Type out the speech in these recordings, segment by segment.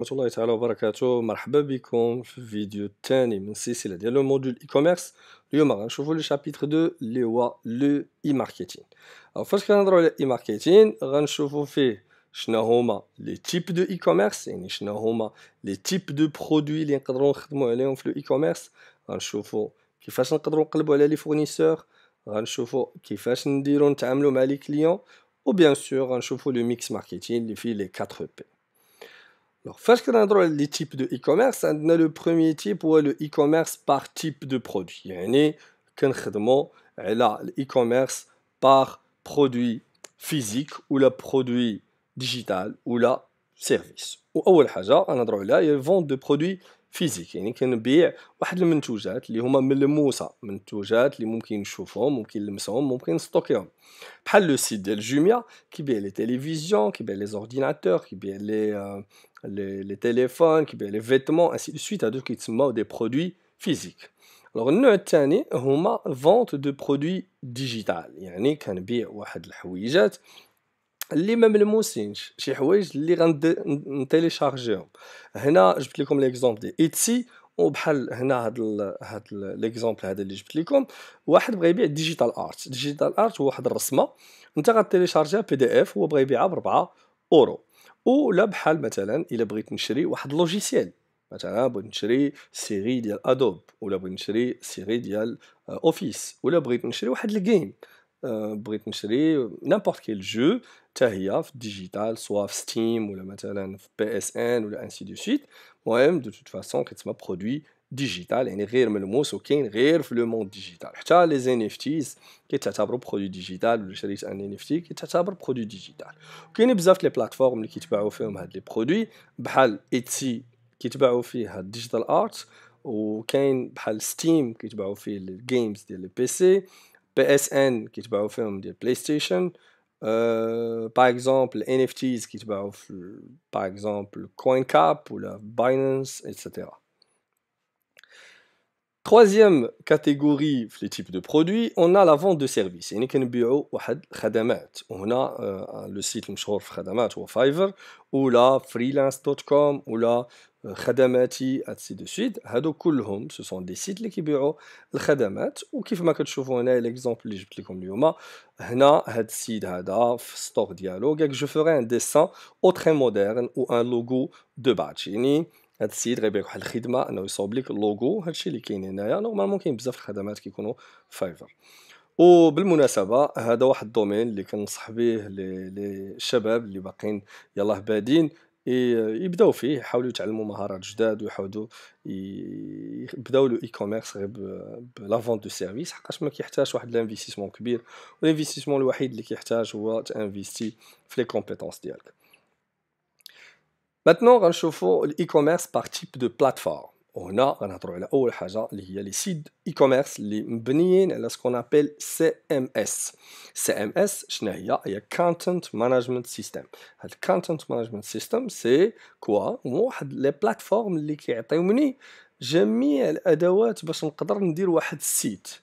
ورحمه الله تعالى وبركاته مرحبا بكم في الفيديو الثاني من السلسله ديال لو موديول اي كوميرس اليوم غنشوفوا لو شابتر 2 اللي هو لو اي ماركتين فاش كنهضروا على اي ماركتين غنشوفوا فيه شنو هما لي تيب دو اي كوميرس يعني شنو هما لي تيب دو برودوي اللي نقدروا نخدموا عليهم في لو اي كوميرس غنشوفوا كيفاش نقدروا نقلبوا على لي فورنيسور غنشوفوا كيفاش نديروا نتعاملوا مع لي كليون وبيان سور غنشوفوا لو ميكس ماركتين اللي فيه لي 4 بي Alors, faire connaître les types de e-commerce, on hein, a le premier type est le e-commerce par type de produit. Il y a e-commerce par produit physique ou le produit digital ou le service. Ou au haja, on a droit là, il vend de produits physiques. Il y a une bille, ou un mentoujat, les hommes mille moussa, mentoujat, les mouki nchoufom, mouki lmsom, mouki Pas le site d'El Jumia, qui bille les télévisions, qui bille les ordinateurs, qui bille les. les, les تليفون كيبيع لي فيتمون ainsi de suite هادو كيتسموا دي برودوي فيزيك الوغ النوع الثاني هما فونت دو برودوي ديجيتال يعني كنبيع واحد الحويجات اللي ما ملموسينش شي حوايج اللي غنتيليشارجيهم هنا جبت لكم ليكزومبل ديال ايتسي وبحال هنا هاد ال هاد ليكزومبل هذا اللي جبت لكم واحد بغى يبيع ديجيتال ارت ديجيتال ارت هو واحد الرسمه انت غتيليشارجيها بي دي اف هو بغى يبيعها ب 4 اورو ولا بحال مثلا الا بغيت نشري واحد لوجيسيال مثلا بغيت نشري سيري ديال ادوب ولا بغيت نشري سيري ديال اوفيس آه، ولا بغيت نشري واحد الجيم آه، بغيت نشري نيمبورت كيل جو حتى هي في الديجيتال سواء في ستيم ولا مثلا في بي اس ان ولا انسي دو سويت المهم دو توت فاسون كيتسمى برودوي ديجيتال يعني غير ملموس وكاين غير في لو موند ديجيتال حتى لي زين اف تيز كيتعتبروا برودوي ديجيتال ولا شريت ان ان اف تي كتعتبر برودوي ديجيتال كاين بزاف لي بلاتفورم اللي كيتباعوا فيهم هاد لي برودوي بحال ايتسي كيتباعوا فيه هاد ديجيتال ارت وكاين بحال ستيم كيتباعوا فيه الجيمز ديال البي سي بي اس ان كيتباعوا فيهم ديال بلاي ستيشن باغ اكزومبل ان اف تيز كيتباعوا في باغ اكزومبل كوين كاب ولا باينانس اتسيتيرا Troisième catégorie, les types de produits, on a la vente de services. Et nous On a euh, le site Mshor Khadamat ou Fiverr, ou la freelance.com, ou la et euh, ainsi de suite. ce sont des sites qui bureau des services, ou qui font que on a l'exemple, je vous comme lui, ici, dans un site, dialogue, je ferai un dessin au très moderne ou un logo de badge. هاد السيد غيبيع واحد الخدمه انه يصاوب لك اللوغو هادشي اللي كاين هنايا نورمالمون كاين بزاف الخدمات كيكونوا فايفر وبالمناسبه هذا واحد الدومين اللي كنصح به للشباب اللي باقيين يلاه بادين يبداو فيه يحاولوا يتعلموا مهارات جداد ويحاولوا يبداو لو اي كوميرس غير بلا فونت دو سيرفيس حقاش ما كيحتاج واحد الانفستيسمون كبير والانفستيسمون الوحيد اللي كيحتاج هو تانفيستي في لي كومبيتونس ديالك Maintenant, on va l'e-commerce par type de plateforme. On a, on a trouvé chose, les sites e-commerce, les bniens, ce qu'on appelle CMS. CMS, c'est il y a le Content Management System. Le Content Management System, c'est quoi Les plateformes qui ont été mises, j'ai mis les adouettes pour qu'on un site.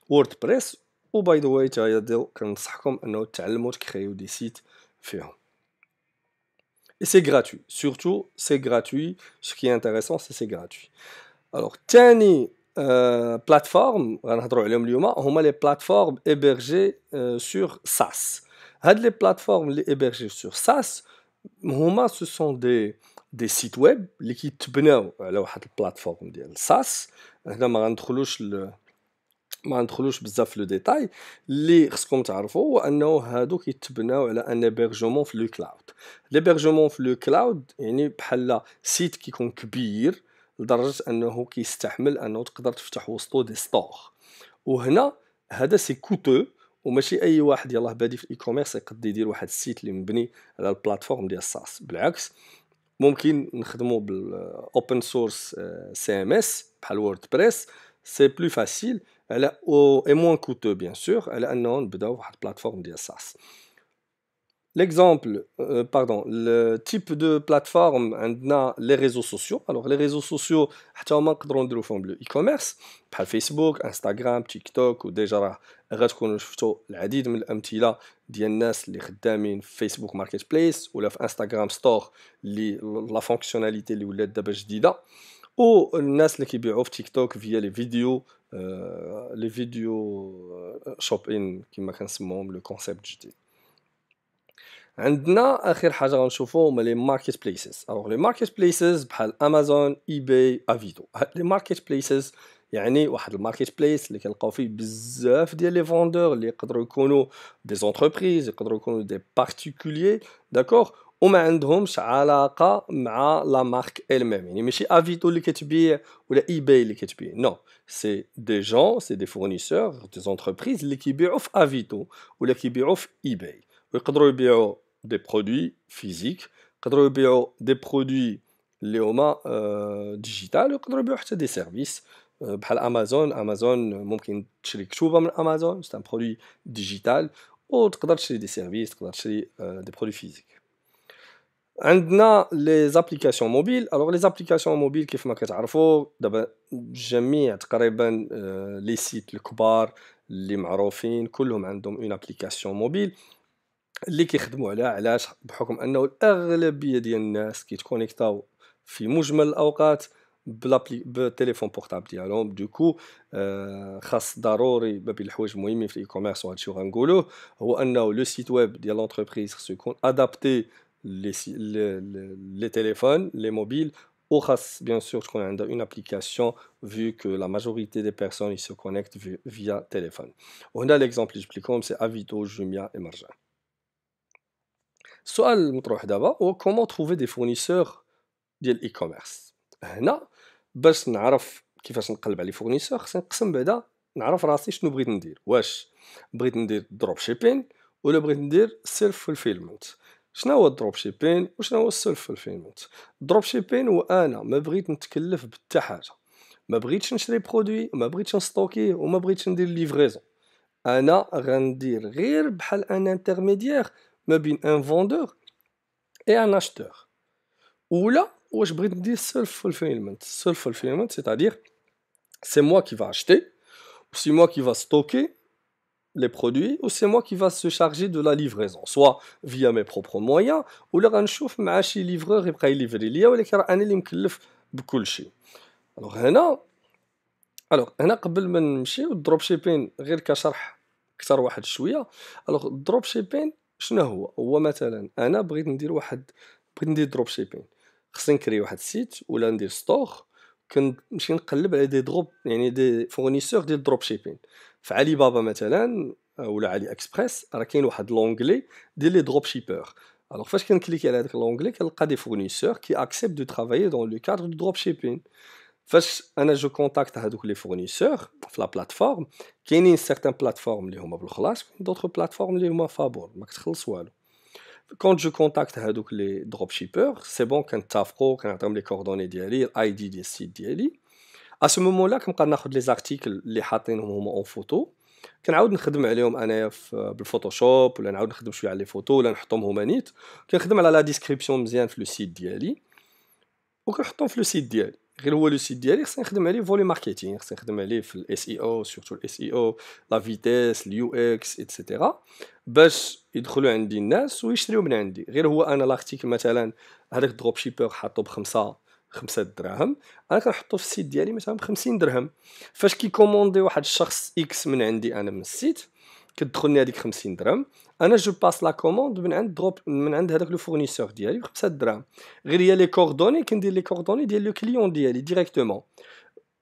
ووردبريس وباي ذا واي as كنصحكم انه تعلموا تكريو دي سيت فيهم Et c'est gratuit. Surtout, c'est gratuit. Ce qui est intéressant, c'est que c'est gratuit. Alors, tani euh, plateforme, on a les plateformes hébergées euh, sur SaaS. Les plateformes hébergées sur SaaS, ce sont des, des sites web qui sont sur la plateforme SaaS. Là, ما ندخلوش بزاف في لو ديتاي اللي خصكم تعرفوا هو انه هادو كيتبناو على ان بيرجومون في لو كلاود بيرجومون في لو كلاود يعني بحال سيت كيكون كبير لدرجه انه كيستحمل انه تقدر تفتح وسطو دي ستور وهنا هذا سي كوتو وماشي اي واحد يلاه بادي في الاي كوميرس يدير واحد السيت اللي مبني على البلاتفورم ديال الساس بالعكس ممكن نخدمو بالاوبن آه، سورس سي ام اس بحال ووردبريس بريس c'est plus facile elle est moins coûteux bien sûr elle a non une plateforme de SaaS l'exemple euh, pardon le type de plateforme on les réseaux sociaux alors les réseaux sociaux actuellement que dans le fond le commerce par Facebook Instagram TikTok ou déjà il qu'on a l'adid mais un petit là DNS les Facebook Marketplace ou Instagram Store la fonctionnalité les ou l'aide d'abord ou les gens qui bouffent TikTok via les vidéos euh, les vidéos shopping qui m'a se le concept j'ai dit et maintenant, la dernière chose que voir ce les marketplaces alors les marketplaces Amazon eBay Avito les marketplaces y a un marché place qui est le plus important vendeurs lesquels peuvent être des entreprises des particuliers d'accord on a un droit à la marque elle-même. On pas Avito Avito ou l'eBay. Non, c'est des gens, c'est des fournisseurs, des entreprises qui off Avito ou eBay. On a des produits physiques, des produits, les hommes, des services. Amazon, Amazon, c'est un produit digital. On acheter des services, des produits physiques. عندنا لي زابليكاسيون موبيل الوغ لي زابليكاسيون موبيل كيف ما كتعرفوا دابا جميع تقريبا لي آه، سيت الكبار اللي معروفين كلهم عندهم اون ابليكاسيون موبيل اللي كيخدموا عليها علاش بحكم انه الاغلبيه ديال الناس كيتكونيكتاو في مجمل الاوقات بلابلي بالتليفون بورتابل ديالهم دوكو آه خاص ضروري ما بين الحوايج المهمين في الاي كوميرس وهادشي غنقولوه هو انه لو سيت ويب ديال لونتربريز خصو يكون ادابتي les téléphones, les mobiles, ou bien sûr qu'on a une application vu que la majorité des personnes se connectent via téléphone. On a l'exemple c'est Avito, Jumia et Marja. Soit notre he d'abord oh, comment trouver des fournisseurs de l'e-commerce. Là, parce qu'on a appris qu'il y a un grand nombre de fournisseurs, c'est un casse-bordard. On a appris français, nous britannique. Qu'est-ce que le dropshipping ou self-fulfillment? شنو هو الدروب شيبين وشنو هو السلف في الدروب شيبين هو انا ما بغيت نتكلف بتا حاجه ما بغيتش نشري برودوي وما بغيتش نستوكيه وما بغيتش ندير ليفريزون انا غندير غير بحال ان انترميديير ما بين ان فوندور اي ان اشتور ولا واش بغيت ندير سيلف فولفيلمنت سيلف فولفيلمنت سيتادير سي موا كي فا اشتي سي موا كي فا ستوكي les produits ou c'est moi qui va se charger de la livraison soit via mes propres moyens ou là غنشوف مع شي livreur يبقى يليفري ليا ولكن راه انا اللي مكلف بكل شيء الوغ هنا الوغ هنا قبل ما نمشيو الدروب شيبين غير كشرح اكثر واحد شويه الوغ الدروب شيبين شنو هو هو مثلا انا بغيت ندير واحد بغيت ندير دروب شيبين خصني نكري واحد السيت ولا ندير ستور كنمشي نقلب على دي دروب يعني دي فورنيسور ديال دروب شيبين في علي بابا مثلا ولا علي اكسبريس راه كاين واحد لونغلي ديال لي دروب شيبر الوغ فاش كنكليكي على هذاك لونغلي كنلقى دي فورنيسور كي اكسبت دو ترافايي دون لو كادر دو دروب شيبين فاش انا جو كونتاكت هادوك لي فورنيسور في لا بلاتفورم كاينين سيغتان بلاتفورم اللي هما بالخلاص كاين دوطخ بلاتفورم اللي هما فابور ما كتخلص والو كونت جو كونتاكت هادوك لي دروب شيبر سي بون كنتافقو كنعطيهم لي كوردوني ديالي الاي دي ديال السيت ديالي ا سو مومون لا كنبقى ناخذ لي زارتيكل اللي حاطينهم هما اون فوتو كنعاود نخدم عليهم انايا euh, بالفوتوشوب ولا نعاود نخدم شويه على لي فوتو ولا نحطهم هما نيت كنخدم على لا ديسكريبسيون مزيان في لو سيت ديالي وكنحطهم في لو سيت ديالي غير هو لو سيت ديالي خصني نخدم عليه فولي ماركتينغ خصني نخدم عليه في الاس اي او سورتو الاس اي او لا فيتيس اليو اكس ايتترا باش يدخلوا عندي الناس ويشريو من عندي غير هو انا لارتيكل مثلا هذاك دروب شيبر حاطو بخمسه خمسة دراهم انا كنحطو في السيت ديالي مثلا بخمسين درهم فاش كيكوموندي واحد الشخص اكس من عندي انا من السيت كتدخلني هذيك 50 درهم انا جو باس لا كوموند من عند دروب من عند هذاك لو فورنيسور ديالي ب 5 دراهم غير هي لي كوردوني كندير لي كوردوني ديال لو كليون ديالي ديريكتومون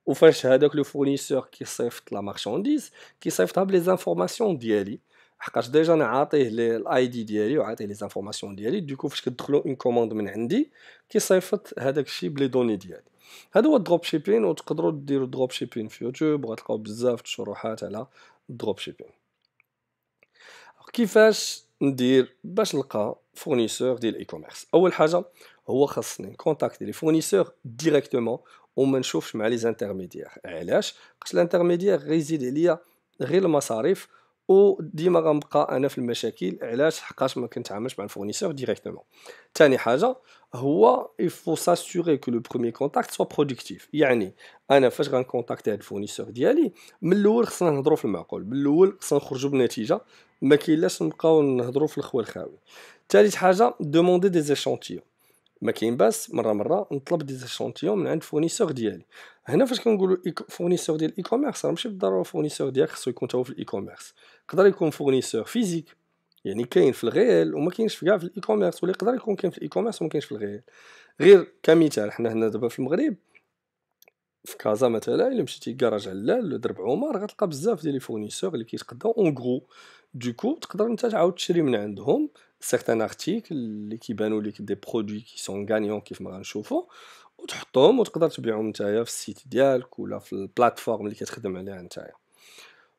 وفاش هذاك لو فورنيسور كيصيفط لا مارشانديز كيصيفطها بلي زانفورماسيون ديالي حقاش ديجا انا عاطيه الاي دي ديالي وعاطيه لي زانفورماسيون ديالي دوكو فاش كتدخلوا اون كوموند من عندي كيصيفط هذاك الشيء بلي دوني ديالي هذا هو الدروب شيبين وتقدروا ديروا دروب شيبين في يوتيوب وغتلقاو بزاف الشروحات على الدروب شيبين كيفاش ندير باش نلقى فورنيسور ديال الاي كوميرس اول حاجه هو خاصني كونتاكتي لي فورنيسور ديريكتومون وما نشوفش مع لي زانترميديير علاش حيت الانترميديير غيزيد عليا غير المصاريف وديما غنبقى انا في المشاكل علاش حقاش ما كنتعاملش مع الفورنيسور ديريكتومون ثاني حاجه هو يفو ساسوري كو لو بروميي كونتاكت سوا بروديكتيف يعني انا فاش غنكونتاكتي هاد الفورنيسور ديالي من الاول خصنا نهضروا في المعقول من الاول خصنا نخرجوا بنتيجه ما كاين لاش نبقاو نهضروا في الخوى الخاوي ثالث حاجه دوموندي دي زيشانتيون ما كاين باس مره مره نطلب دي اشونتيون من عند فورنيسور ديالي هنا فاش كنقولوا فورنيسور ديال الاي كوميرس راه ماشي بالضروره فورنيسور ديالك خصو يكون تاو في الاي كوميرس يقدر يكون فورنيسور فيزيك يعني كاين في الغيال وما كاينش في كاع في الاي كوميرس ولا يقدر يكون كاين في الاي كوميرس وما كاينش في الغيال غير كمثال حنا هنا دابا في المغرب في كازا مثلا الا مشيتي كراج علال درب عمر غتلقى بزاف ديال لي فورنيسور اللي كيتقداو اون غرو دوكو تقدر انت تعاود تشري من عندهم سيغتان ارتيكل اللي كيبانوا لك دي برودوي كي سون غانيون كيف ما غنشوفو وتحطهم وتقدر تبيعهم نتايا في السيت ديالك ولا في البلاتفورم اللي كتخدم عليها نتايا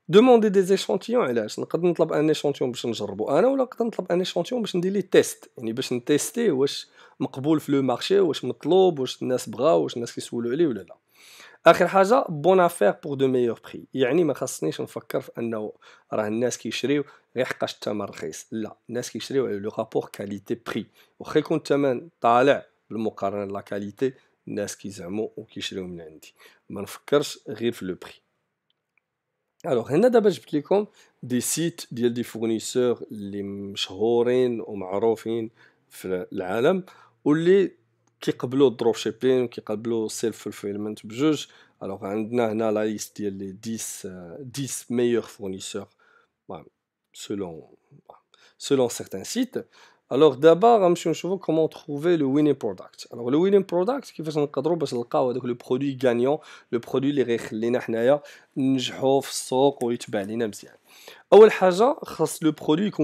دوموندي دي زيشونتيون علاش نقدر نطلب ان ايشونتيون باش نجربو انا ولا نقدر نطلب ان ايشونتيون باش ندير ليه تيست يعني باش نتيستي واش مقبول في لو مارشي واش مطلوب واش الناس بغاو واش الناس كيسولو عليه ولا لا اخر حاجه بون افير بور دو ميور بري يعني ما خصنيش نفكر في انه راه الناس كيشريو غير حقاش الثمن رخيص لا الناس كيشريو على لو رابور كاليتي بري واخا يكون الثمن طالع بالمقارنه لا كاليتي الناس كيزعموا وكيشريو من عندي ما نفكرش غير في لو بري الوغ هنا دابا جبت لكم دي سيت ديال دي فورنيسور اللي مشهورين ومعروفين في العالم واللي Qui a un drop qui a self-fulfillment, alors on a la liste des 10 meilleurs fournisseurs selon certains sites. Alors d'abord, comment trouver le winning product Alors le winning product qui fait un cadre, c'est le produit gagnant, le produit qui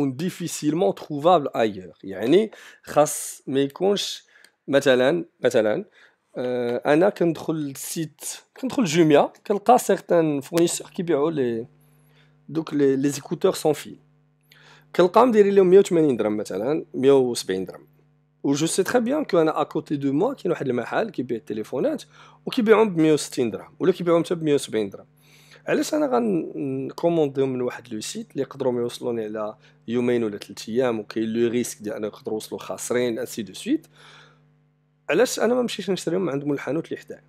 est difficilement trouvable ailleurs. Il y a un peu choses qui sont difficillement trouvables ailleurs. مثلا مثلا آه، انا كندخل السيت كندخل جوميا كنلقى سيغتان فورنيسور كيبيعوا لي دوك لي لي زيكوتور سون فيل كنلقاهم دايرين لهم 180 درهم مثلا 170 درهم و جو سي تري بيان كو انا اكوتي دو موا كاين واحد المحل كيبيع التليفونات وكيبيعهم ب 160 درهم ولا كيبيعهم حتى ب 170 درهم علاش انا غنكومونديهم من واحد لو سيت اللي يقدروا ما يوصلوني على يومين ولا ثلاث ايام وكاين لو ريسك ديال انا يقدروا يوصلوا خاسرين اسي دو سويت علاش انا ما مشيتش نشريهم من عند مول الحانوت اللي حداه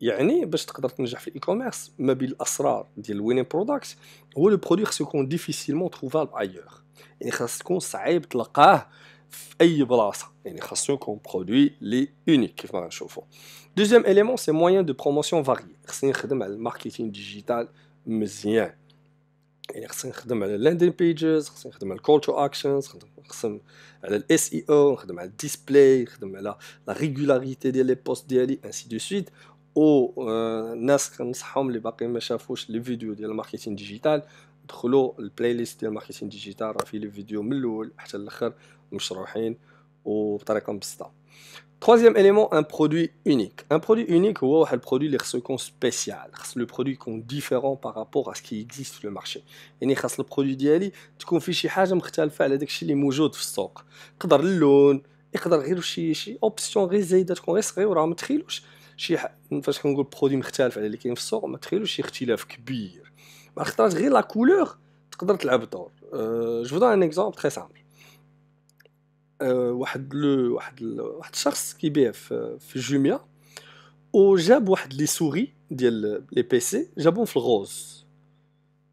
يعني باش تقدر تنجح في الاي كوميرس ما بين الاسرار ديال وينين بروداكت هو لو برودوي خصو يكون ديفيسيلمون تروفال ايوغ يعني خاص تكون صعيب تلقاه في اي بلاصه يعني خاصو يكون برودوي لي اونيك كيف ما غنشوفو دوزيام اليمون سي موان دو بروموسيون فاري خصني نخدم على الماركتينغ ديجيتال مزيان يعني خصني نخدم على لاندين بيجز خصني نخدم على الكول تو اكشنز نخدم على الاس اي او نخدم على الديسبلاي نخدم على لا ريغولاريتي ديال لي بوست ديالي انسي دو سويت او الناس كنصحهم اللي باقي ما شافوش لي فيديو ديال الماركتينغ ديجيتال دخلوا البلاي ليست ديال الماركتينغ ديجيتال راه فيه لي فيديو من الاول حتى الاخر مشروحين وبطريقه مبسطه Troisième élément, un produit unique. Un produit unique, c'est le produit est spécial. Le produit qui est différent par rapport à ce qui existe sur le marché. Et ni le produit d'Ali, tu confies quelque chose de différent a ce qui est le stock. Tu le option le produit différent un ce qui est le stock, tu peux faire différence. Mais tu peux la couleur, tu peux faire Je vous donne un exemple très simple. Il y a une personne qui bieffe jumia ou j'ai les souris les pc j'habonne fleur rose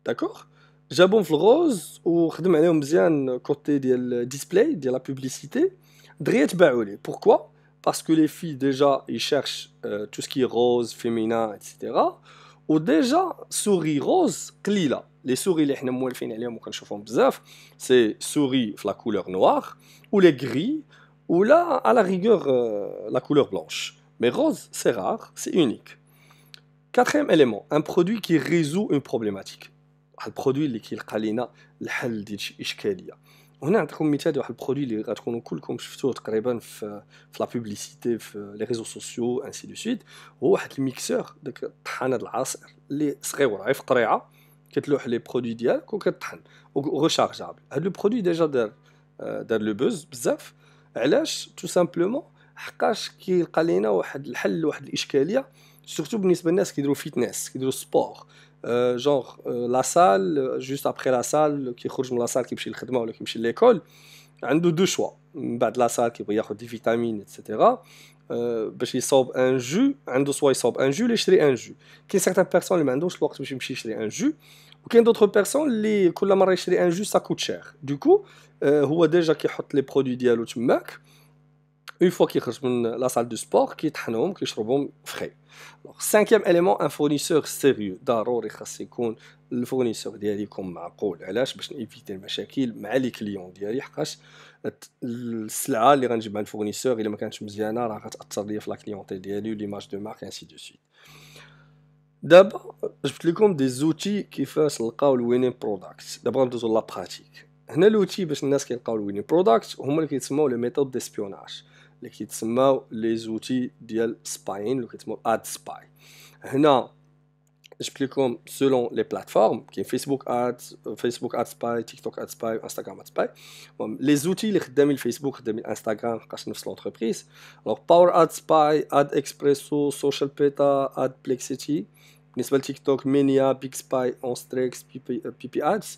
d'accord j'habonne fleur rose ou comme les hommes côté du display de la publicité pourquoi parce que les filles déjà ils cherchent euh, tout ce qui est rose féminin etc ou déjà, souris rose, les souris, c'est souris la couleur noire, ou les gris, ou là, à la rigueur, euh, la couleur blanche. Mais rose, c'est rare, c'est unique. Quatrième élément, un produit qui résout une problématique. un produit, produit qui هنا نعطيكم مثال واحد البرودوي اللي غتكونوا كلكم شفتوه تقريبا في في لا بوبليسيتي في لي ريزو سوسيو انسي دو سويت هو واحد الميكسور داك الطحانه العصير اللي صغيور غير في قريعه كتلوح لي برودوي ديالك وكطحن وغوشارجابل هاد لو برودوي ديجا دار آه، دار لو بوز بزاف علاش تو سامبلومون حقاش كيلقى لينا واحد الحل لواحد الاشكاليه سورتو بالنسبه للناس كيديروا فيتنس كيديروا سبور جونغ لا سال جوست ابخي لا سال كي يخرج من لا سال كيمشي للخدمه ولا كيمشي ليكول عنده دو شوا من بعد لا سال كيبغي ياخذ دي فيتامين اتسيتيرا باش يصاوب ان جو عنده سوا يصاوب ان جو ولا يشري ان جو كاين سيغتان بيرسون اللي ما عندوش الوقت باش يمشي يشري ان جو وكاين دوطخ بيرسون اللي كل مره يشري ان جو ساكوت شير دوكو هو ديجا كيحط لي برودوي ديالو تماك اون فوا كيخرج من لا سال دو سبور كيطحنهم كيشربهم فخي سانكيام اليمون ان فورنيسور سيريو ضروري خاص يكون الفورنيسور يكون معقول علاش باش نيفيتي المشاكل مع لي كليون ديالي حقاش السلعه اللي غنجيبها الفورنيسور الا ما كانتش مزيانه راه غتاثر ليا في لا كليونتي ديالي وليماج دو مارك انسي دو سويت دابا جبت لكم دي زوتي كيفاش نلقاو الوينين بروداكت دابا غندوزو لا براتيك هنا لوتي باش الناس كيلقاو الوينين بروداكت هما اللي كيتسموا لي ميثود ديسبيوناج les outils de spying, le outils ad spy. Maintenant, j'explique comme selon les plateformes, qui est Facebook Ads, Facebook Ads Spy, TikTok Ads Spy, Instagram Ads Spy, les outils les 2000 Facebook, 2000 Instagram, parce que c'est l'entreprise. Alors Power Ads Spy, Ad Expresso, Social Peta, Ad Plexity, TikTok, Mania, Big Spy, Onstrex, PP euh, Ads,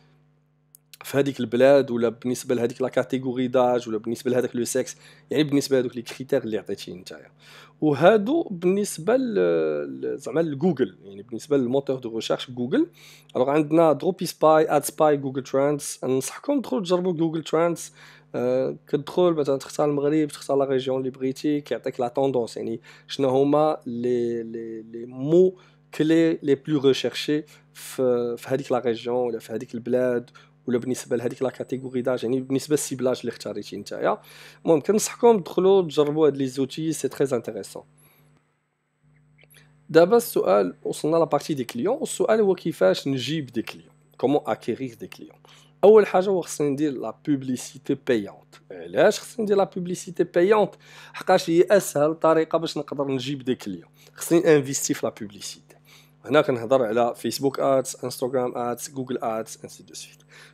في هذيك البلاد ولا بالنسبه لهذيك لا كاتيجوري داج ولا بالنسبه لهذاك لو سيكس يعني بالنسبه لهذوك لي كريتير اللي عطيتي نتايا وهادو بالنسبه زعما لجوجل يعني بالنسبه للموتور دو ريشيرش جوجل الوغ عندنا دروبي سباي اد سباي جوجل ترانس ننصحكم تدخلوا تجربوا جوجل ترانس أه كتدخل مثلا تختار المغرب تختار لا ريجيون اللي بغيتي كيعطيك لا توندونس يعني شنو هما لي لي لي مو كلي لي بلو ريشيرشي في في هذيك لا ريجيون ولا في هذيك البلاد ولا بالنسبه لهذيك لا كاتيغوري داج يعني بالنسبه للسيبلاج اللي اختاريتي نتايا المهم كنصحكم تدخلوا تجربوا هاد لي زوتي سي تري انتريسون دابا السؤال وصلنا لابارتي دي كليون والسؤال هو كيفاش نجيب دي كليون كومون اكيرير دي كليون اول حاجه هو خصني ندير لا بوبليسيتي بايونت علاش خصني ندير لا بوبليسيتي بايونت حقاش هي اسهل طريقه باش نقدر نجيب دي كليون خصني انفيستي في لا بوبليسيتي هنا كنهضر على فيسبوك ادز انستغرام ادز جوجل ادز انسي دو سويت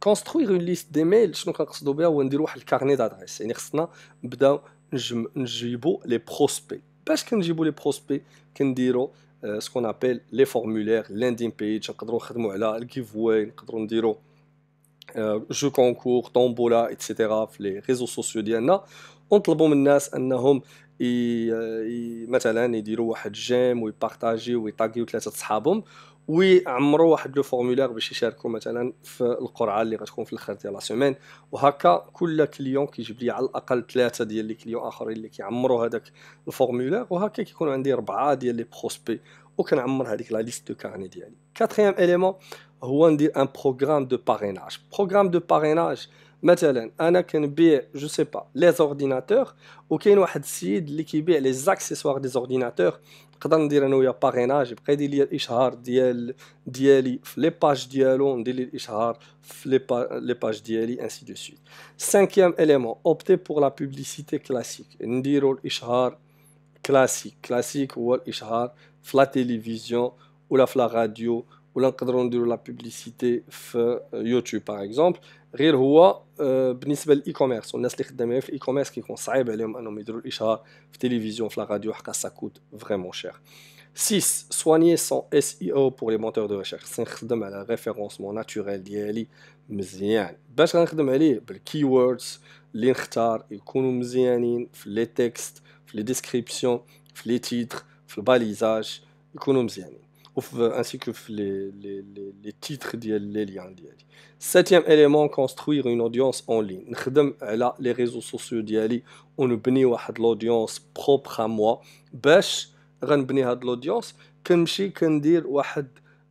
كونستروير اون ليست دي ميل شنو كنقصدو بها هو ندير واحد الكارني دادريس يعني خصنا نبداو نجيبو لي بروسبي باش كنجيبو لي بروسبي كنديرو سكون ابل لي فورمولير لاندين بيج نقدرو نخدمو على الكيف واي نقدرو نديرو جو كونكور طومبولا ايتترا في لي ريزو سوسيو ديالنا ونطلبوا من الناس انهم ي... مثلا يديروا واحد جيم ويبارطاجيو ويطاغيو ثلاثه صحابهم ويعمروا واحد لو فورمولير باش يشاركوا مثلا في القرعه اللي غتكون في الاخر ديال لا سيمين وهكا كل كليون كيجيب لي على الاقل ثلاثه ديال لي كليون اخرين اللي كيعمروا هذاك الفورمولير وهكا كيكون عندي اربعه ديال لي بروسبي وكنعمر هذيك لا ليست دو كارني ديالي كاتريام اليمون هو ندير ان بروغرام دو باريناج بروغرام دو باريناج مثلا انا كنبيع جو سي با لي زورديناتور وكاين واحد السيد اللي كيبيع لي زاكسيسوار دي زورديناتور نقدر ندير انا ويا باغيناج يبقى يدير لي الاشهار ديال ديالي في لي باج ديالو ندير لي الاشهار في لي لي باج ديالي انسي دو سويت سانكيام اليمون اوبتي بور لا بوبليسيتي كلاسيك نديرو الاشهار كلاسيك كلاسيك هو الاشهار في لا تيليفزيون ولا في لا راديو ولا نقدروا نديروا لا بوبليسيتي في يوتيوب باغ اكزومبل غير هو آه، بالنسبه للاي كوميرس والناس اللي خدامين في الاي كوميرس كيكون صعيب عليهم انهم يديروا الاشهار في التلفزيون في لا راديو حقا سا كوت فريمون شير 6 soigner son SEO pour les moteurs de recherche نخدم على الريفيرونسمون ناتوريل ديالي مزيان باش غنخدم عليه بالكيوردز اللي نختار يكونوا مزيانين في لي تكست في لي ديسكريبسيون في لي تيتر في الباليزاج يكونوا مزيانين Euh, ainsi que les, les, les, titres les liens hein, septième élément construire une audience en ligne là les réseaux sociaux on a l'audience propre à moi باش غنبني هاد l'audience كنمشي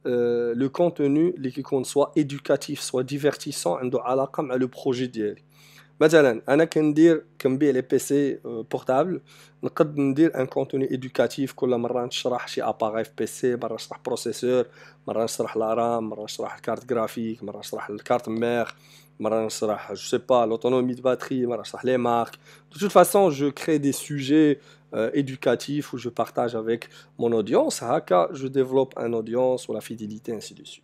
euh, le contenu soit éducatif soit divertissant comme le projet Maintenant, on peut dire que les PC portables, on peut dire un contenu éducatif que je vais vous donner sur appareils FPC, processeurs, la RAM, la carte graphique, la carte mère, je l'autonomie de batterie, les marques. De toute façon, je crée des sujets euh, éducatifs où je partage avec mon audience, je développe une audience ou la fidélité, ainsi de suite.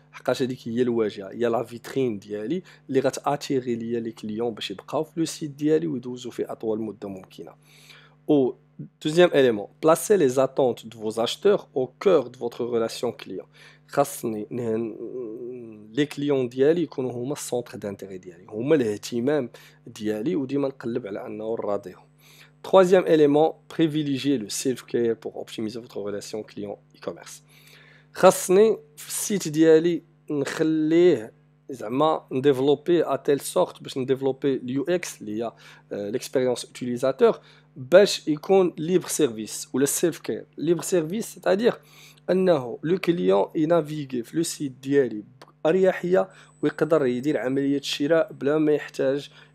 حقاش هذيك هي الواجهه هي لا فيترين ديالي اللي غاتاتيري ليا لي كليون باش يبقاو في لو سيت ديالي ويدوزو في اطول مده ممكنه و Deuxième élément, placez les attentes de vos acheteurs au cœur de votre relation client. لي كليون ديالي يكونوا هما السونتر دانتيغي ديالي هما الاهتمام ديالي وديما نقلب على انه نراضيهم Troisième élément, privilégiez le self-care pour optimiser votre relation client e-commerce. خاصني في السيت ديالي نخليه زعما نديفلوبي ا تيل سورت باش نديفلوبي اليو اكس اللي هي ليكسبيريونس آه, اوتيليزاتور باش يكون ليبر سيرفيس ولا سيلف كير ليبر سيرفيس تادير انه لو كليون ينافيغي في لو سيت ديالي باريحيه ويقدر يدير عمليه شراء بلا ما يحتاج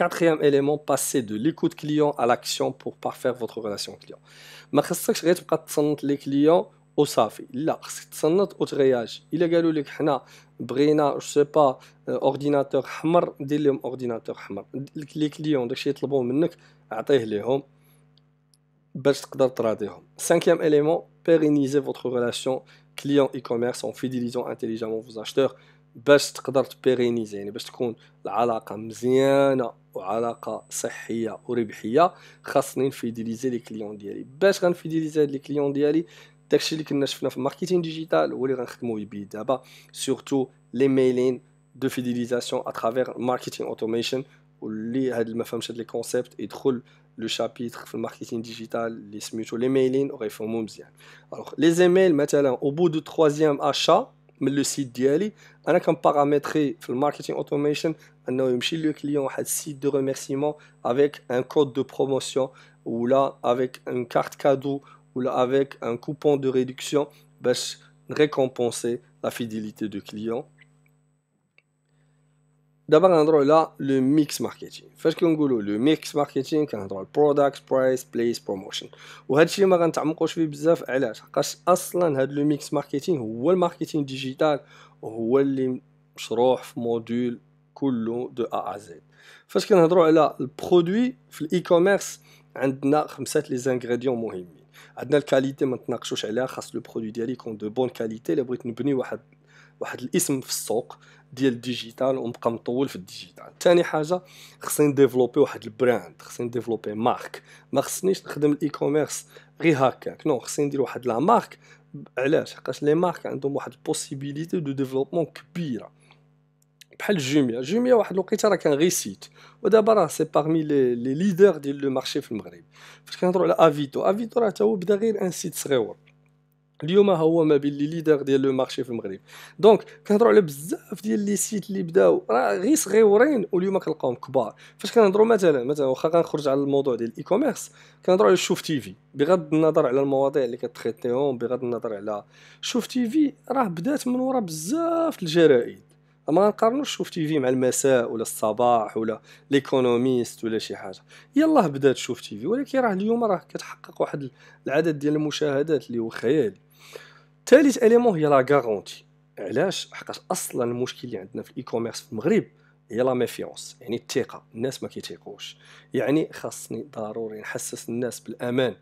quatrième élément, passer de l'écoute client à l'action pour parfaire votre relation client. Je ne pas vous avez dit les clients au Safi. Là, c'est un réage. Il est galou le Khna, Brina, je sais pas, euh, ordinateur Hamar, Dilem ordinateur Hamar. Les clients, je le bon menek, attendez-les. Cinquième élément, pérenniser votre relation client e-commerce en fidélisant intelligemment vos acheteurs. Best pérenniser, best compte la وعلاقه صحيه وربحيه خاصني نفيديليزي لي كليون ديالي باش غنفيديليزي هاد لي كليون ديالي داكشي اللي كنا شفنا في الماركتينغ ديجيتال هو اللي غنخدمو به دابا سورتو لي ميلين دو فيديليزاسيون اترافير ماركتينغ اوتوميشن واللي هاد ما فهمش هاد لي كونسيبت يدخل لو شابيتر في الماركتينغ ديجيتال اللي سميتو لي ميلين وغيفهمو مزيان الوغ لي زيميل مثلا او بو دو تخوازيام اشا من لو سيت ديالي انا كنباغاميتري في الماركتينغ اوتوميشن le client a un site de remerciement avec un code de promotion ou là avec une carte cadeau ou là avec un coupon de réduction pour ben, récompenser la fidélité du client. D'abord, on là le mix marketing. Fais ce qu'on le mix marketing, on le product, price, place, promotion. Ou à ce moment on va faire beaucoup de choses. le mix marketing, ou le marketing digital, ou le module. كله دو ا ا زد فاش كنهضروا على البرودوي في الاي كوميرس عندنا خمسه لي زانغريديون مهمين عندنا الكاليتي ما تناقشوش عليها خاص لو برودوي ديالي يكون دو بون كاليتي الا بغيت نبني واحد واحد الاسم في السوق ديال الديجيتال ونبقى مطول في الديجيتال ثاني حاجه خصني نديفلوبي واحد البراند خصني نديفلوبي مارك ما خصنيش نخدم الاي كوميرس غير هكاك نو خصني ندير واحد لا مارك علاش حقاش لي مارك عندهم واحد البوسيبيليتي دو ديفلوبمون كبيره بحال جوميا جوميا واحد الوقيته راه كان غير سيت ودابا راه سي باغمي لي ليدر ديال لو مارشي في المغرب فاش كنهضروا على افيتو افيتو راه حتى هو بدا غير ان سيت صغيور اليوم هو ما بين لي ليدر ديال لو مارشي في المغرب دونك كنهضروا على بزاف ديال لي سيت اللي بداو راه غير صغيورين واليوم كنلقاهم كبار فاش كنهضروا مثلا مثلا واخا غنخرج على الموضوع ديال الاي كوميرس كنهضروا على شوف تي في بغض النظر على المواضيع اللي كتريتيهم بغض النظر على شوف تي في راه بدات من ورا بزاف الجرائد ما نقارنوش شوف تيفي مع المساء ولا الصباح ولا ليكونوميست ولا شي حاجه يلاه بدات تشوف تيفي ولكن راه اليوم راه كتحقق واحد العدد ديال المشاهدات اللي هو خيالي ثالث اليمون هي لا غارونتي علاش حقاش اصلا المشكل اللي عندنا في الاي كوميرس في المغرب هي لا ميفيونس يعني الثقه الناس ما كيتيقوش يعني خاصني ضروري نحسس الناس بالامان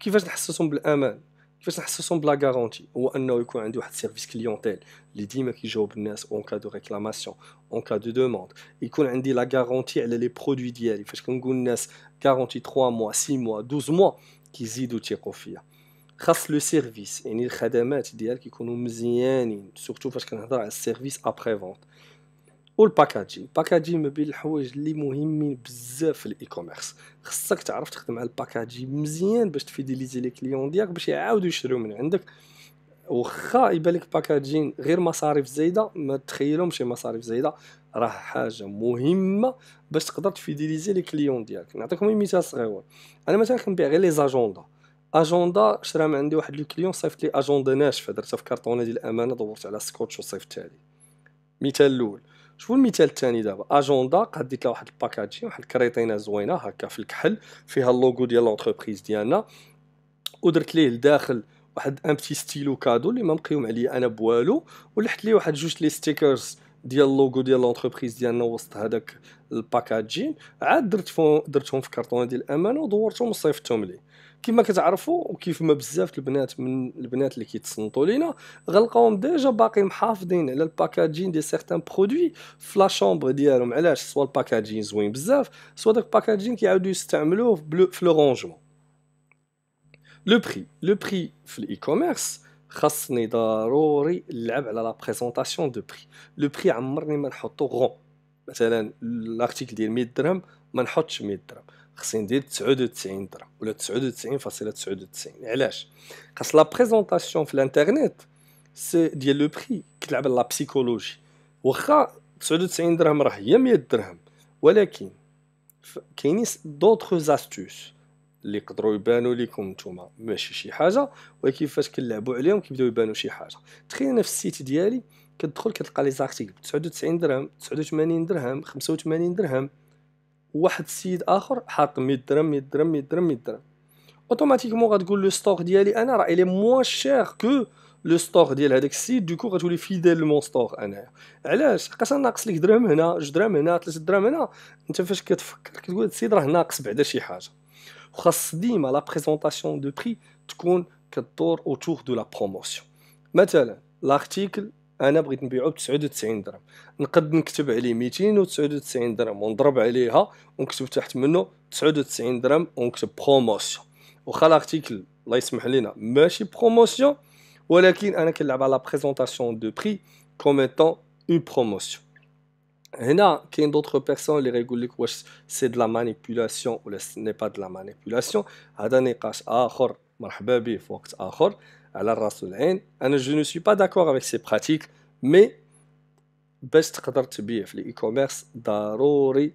كيفاش نحسسهم بالامان Ce sont des garanties. y a un service clientel. Les 10 mètres qui ont eu le en cas de réclamation, en cas de demande. On a dit que la garantie est le produit d'IEL. On a dit que la garantie de 3 mois, 6 mois, 12 mois, qui est de l'outil qui est le service. Il y a des mètres d'IEL surtout parce qu'on a un services après-vente. والباكاجين الباكاجين ما بين الحوايج اللي مهمين بزاف في الاي كوميرس خصك تعرف تخدم على الباكاجي مزيان باش تفيديليزي لي كليون ديالك باش يعاودوا يشريو من عندك وخا يبان لك باكاجين غير مصاريف زايده ما تخيلهمش مصاريف زايده راه حاجه مهمه باش تقدر تفيديليزي لي كليون ديالك نعطيكم مثال صغير انا مثلا كنبيع غير لي زاجوندا اجوندا شرا من عندي واحد لو كليون صيفط لي اجوندا ناشفه درتها في كارطونه ديال الامانه دورت على سكوتش وصيفطتها لي مثال الاول شوفوا المثال الثاني دابا اجندا قديت لها واحد الباكاجي واحد الكريطينه زوينه هكا في الكحل فيها اللوغو ديال لونتربريز ديالنا ودرت ليه لداخل واحد ان بتي ستيلو كادو اللي ما مقيوم عليا انا بوالو ولحت ليه واحد جوج لي ستيكرز ديال اللوغو ديال لونتربريز ديالنا وسط هذاك الباكاجين عاد درت درتهم في كرتونه ديال الامانه ودورتهم وصيفتهم ليه كما كتعرفوا وكيف ما بزاف البنات من البنات اللي كيتصنتوا لينا غلقاهم ديجا باقي محافظين على الباكاجين دي سيغتان برودوي في لا شومبر ديالهم علاش سوا الباكاجين زوين بزاف سوا داك الباكاجين كيعاودوا يستعملوه في لو رونجمون لو بري لو بري في الاي كوميرس خاصني ضروري نلعب على لا بريزونطاسيون دو بري لو بري عمرني ما نحطو غون مثلا الارتيكل ديال 100 درهم ما نحطش 100 درهم خصني ندير 99 درهم ولا 99.99 علاش خاص لا بريزونطاسيون في الانترنيت سي ديال لو بري كتلعب لا بسيكولوجي واخا 99 درهم راه هي 100 درهم ولكن كاينين دوطخ زاستوس اللي يقدروا يبانوا لكم نتوما ماشي شي حاجه ولكن كنلعبوا عليهم كيبداو يبانوا شي حاجه تخيل انا في السيت ديالي كتدخل كتلقى لي زارتيكل 99 درهم 89 درهم 85 درهم وواحد السيد اخر حاط 100 درهم 100 درهم 100 درهم 100 درهم اوتوماتيكمون غتقول لو ستوك ديالي انا راه الي موان شير كو لو ستوك ديال هذاك السيد دوكو غتولي فيديل لمون ستوك انايا علاش حقاش ناقص لك درهم هنا جوج درهم هنا ثلاثه درهم هنا انت فاش كتفكر كتقول السيد راه ناقص بعدا شي حاجه وخاص ديما لا بريزونطاسيون دو بري تكون كدور اوتور دو لا بروموسيون مثلا لارتيكل انا بغيت نبيعو ب 99 درهم نقد نكتب عليه 299 درهم ونضرب عليها ونكتب تحت منه 99 درهم ونكتب بروموسيون واخا لارتيكل الله يسمح لينا ماشي بروموسيون ولكن انا كنلعب على بريزونطاسيون دو بري كوم ايتون اون بروموسيون هنا كاين دوطخ بيرسون اللي غيقول لك واش سي دو لا مانيبيولاسيون ولا سي با دو لا مانيبيولاسيون هذا نقاش اخر مرحبا به في وقت اخر Je ne suis pas d'accord avec ces pratiques, mais c'est la meilleure façon d'agir l'e-commerce, c'est d'appuyer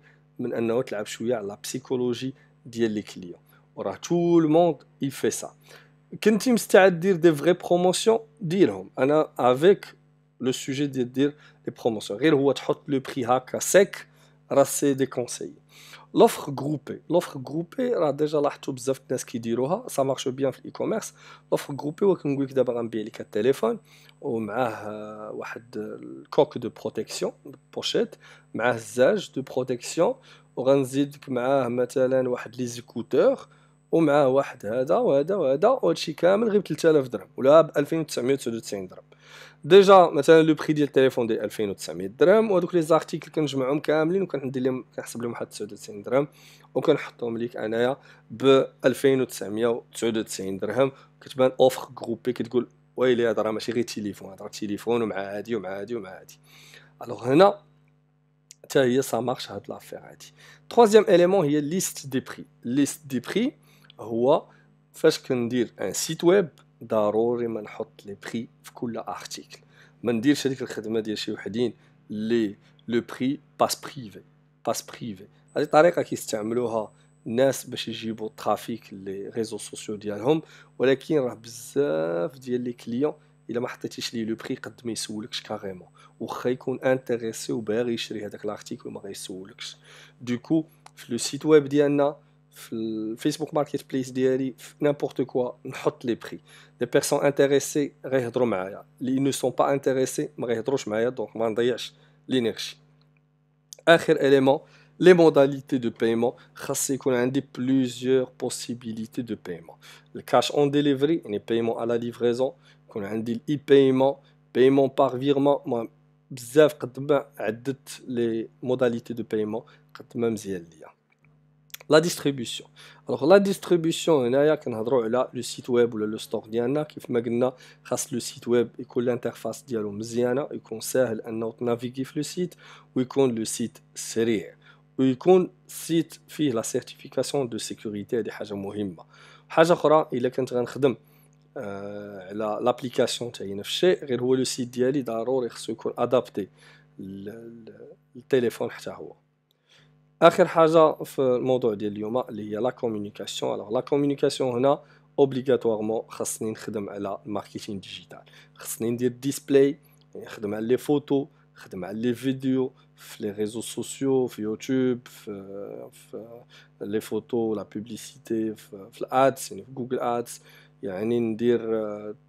sur la psychologie des clients. Tout le monde fait ça. Quand tu êtes prêts à dire des vraies promotions, dites-les. Avec le sujet de dire des promotions, ce n'est que le prix à sec, c'est des conseils. لوفر جروبي لوفر جروبي راه ديجا لاحظتو بزاف الناس كيديروها سا مارشو بيان في الاي كوميرس لوفر جروبي هو كنقول لك دابا غنبيع لك التليفون ومعاه آه, واحد الكوك دو بروتيكسيون بوشيت معاه الزاج دو بروتيكسيون وغنزيدك معاه مثلا واحد لي زيكوتور ومعاه واحد هذا وهذا وهذا وهادشي كامل غير ب 3000 درهم ولا ب 2999 درهم ديجا مثلا لو بري ديال التليفون ديال 2900 درهم وهذوك لي زارتيكل كنجمعهم كاملين وكندير لهم كنحسب لهم واحد 99 درهم وكنحطهم ليك انايا ب 2999 درهم كتبان اوفر جروبي كتقول ويلي هذا راه ماشي غير تليفون هذا راه تليفون ومع هادي ومع هادي ومع هادي الوغ هنا حتى هي سا مارش هاد لافير هادي تخوازيام اليمون هي ليست دي بري ليست دي بري هو فاش كندير ان سيت ويب ضروري ما نحط لي بري في كل ارتيكل ما نديرش هذيك الخدمه ديال شي وحدين لي لو بري باس بريفي باس بريفي هذه طريقه كيستعملوها الناس باش يجيبوا الترافيك لي ريزو سوسيو ديالهم ولكن راه بزاف ديال لي كليون الا ما حطيتيش ليه لو بري قد ما يسولكش كاريمون واخا يكون انتريسي وباغي يشري هذاك الارتيكل وما غيسولكش دوكو في لو سيت ويب ديالنا Facebook Marketplace, n'importe quoi, note les prix. Les personnes intéressées, ils ne sont pas intéressés, donc l'énergie. Un élément, les modalités de paiement. On qu'on a plusieurs possibilités de paiement. Le cash on delivery, les paiements à la livraison, qu'on a dit e-paiement, paiement par virement. a toutes les modalités de paiement. même لا ديستريبيسيون الوغ لا ديستريبيسيون هنايا كنهضروا على لو سيت ويب ولا لو ستور ديالنا كيف ما قلنا خاص لو سيت ويب يكون الانترفاس ديالو مزيانه يكون ساهل انه تنافيغي في لو سيت ويكون لو سيت سريع ويكون سيت فيه لا سيرتيفيكاسيون دو سيكوريتي هذه حاجه مهمه حاجه اخرى الا كنت غنخدم آه على لابليكاسيون تاعي نفس الشيء غير هو لو سيت ديالي ضروري خصو يكون ادابتي للتليفون حتى هو اخر حاجه في الموضوع ديال اليوم اللي هي لا كومونيكاسيون الوغ لا كومونيكاسيون هنا اوبليغاتوارمون خاصني نخدم على الماركتينغ ديجيتال خاصني ندير ديسبلاي يعني نخدم على لي فوتو نخدم على لي فيديو في لي ريزو سوسيو في يوتيوب في, في لي فوتو لا بوبليسيتي في, في الادس يعني في جوجل ادس يعني ندير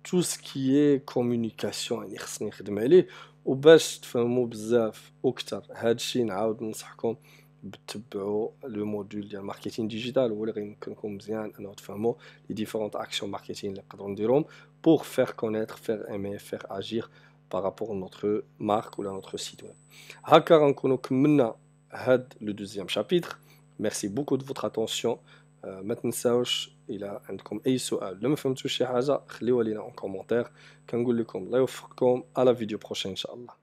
تو سكي كومونيكاسيون يعني خاصني نخدم عليه وباش تفهموا بزاف اكثر هادشي نعاود ننصحكم Le module marketing digital, où on a fait les différentes actions marketing pour faire connaître, faire aimer, faire agir par rapport à notre marque ou à notre site web. Nous allons maintenant faire le deuxième chapitre. Merci beaucoup de votre attention. Maintenant, nous allons faire un petit peu de temps. Si vous avez des questions, vous les voir en commentaire. Je vous dis à la vidéo prochaine, inshallah.